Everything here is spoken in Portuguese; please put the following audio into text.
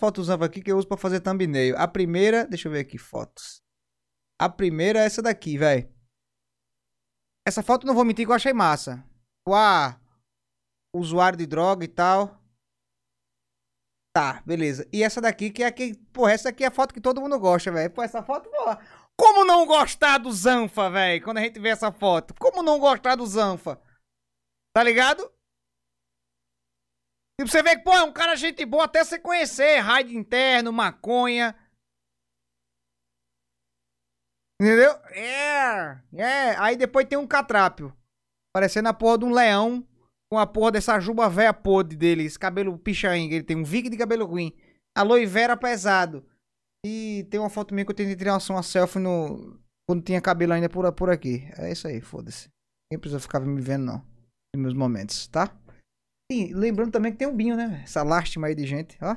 fotos aqui que eu uso pra fazer thumbnail. A primeira, deixa eu ver aqui, fotos. A primeira é essa daqui, velho. Essa foto não vou mentir que eu achei massa. Uá, usuário de droga e tal. Tá, beleza. E essa daqui que é a que... Porra, essa aqui é a foto que todo mundo gosta, velho. Pô, essa foto, boa. Como não gostar do Zanfa, velho? Quando a gente vê essa foto. Como não gostar do Zanfa? Tá ligado? E pra você ver que, pô, é um cara gente boa até você conhecer. Raid interno, maconha. Entendeu? É, é. Aí depois tem um catrápio. Parecendo a porra de um leão. Com a porra dessa juba véia podre dele. Esse cabelo pichain. Ele tem um vic de cabelo ruim. Aloe vera pesado. E tem uma foto minha que eu tentei tirar uma selfie no... Quando tinha cabelo ainda por, por aqui. É isso aí, foda-se. Ninguém precisa ficar me vendo, não. nos meus momentos, tá? E lembrando também que tem um binho, né? Essa lástima aí de gente, ó.